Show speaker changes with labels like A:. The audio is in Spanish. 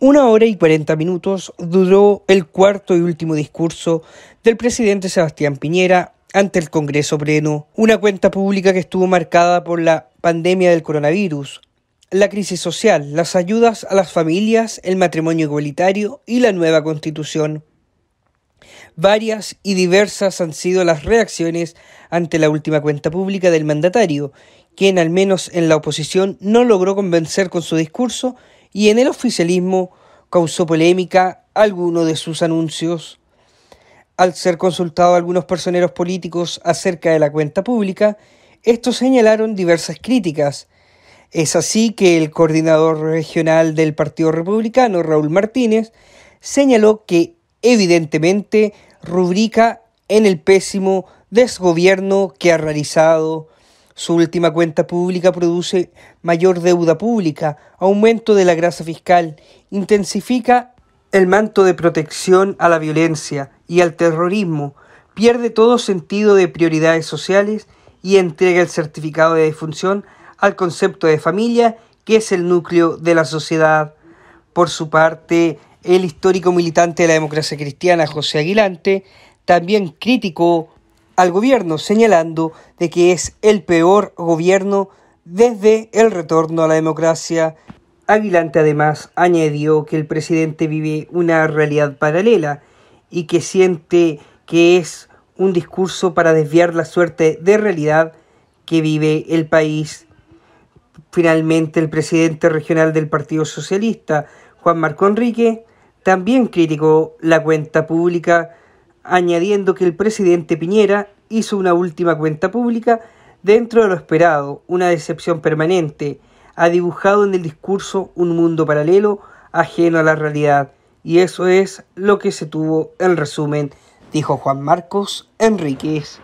A: Una hora y cuarenta minutos duró el cuarto y último discurso del presidente Sebastián Piñera ante el Congreso Pleno, una cuenta pública que estuvo marcada por la pandemia del coronavirus, la crisis social, las ayudas a las familias, el matrimonio igualitario y la nueva constitución. Varias y diversas han sido las reacciones ante la última cuenta pública del mandatario, quien al menos en la oposición no logró convencer con su discurso y en el oficialismo causó polémica alguno de sus anuncios. Al ser consultado algunos personeros políticos acerca de la cuenta pública, estos señalaron diversas críticas. Es así que el coordinador regional del Partido Republicano, Raúl Martínez, señaló que evidentemente rubrica en el pésimo desgobierno que ha realizado su última cuenta pública produce mayor deuda pública, aumento de la grasa fiscal, intensifica el manto de protección a la violencia y al terrorismo, pierde todo sentido de prioridades sociales y entrega el certificado de defunción al concepto de familia, que es el núcleo de la sociedad. Por su parte, el histórico militante de la democracia cristiana, José Aguilante, también criticó al gobierno, señalando de que es el peor gobierno desde el retorno a la democracia. Aguilante además añadió que el presidente vive una realidad paralela y que siente que es un discurso para desviar la suerte de realidad que vive el país. Finalmente, el presidente regional del Partido Socialista, Juan Marco Enrique, también criticó la cuenta pública añadiendo que el presidente Piñera hizo una última cuenta pública dentro de lo esperado, una decepción permanente, ha dibujado en el discurso un mundo paralelo ajeno a la realidad, y eso es lo que se tuvo en resumen, dijo Juan Marcos Enríquez.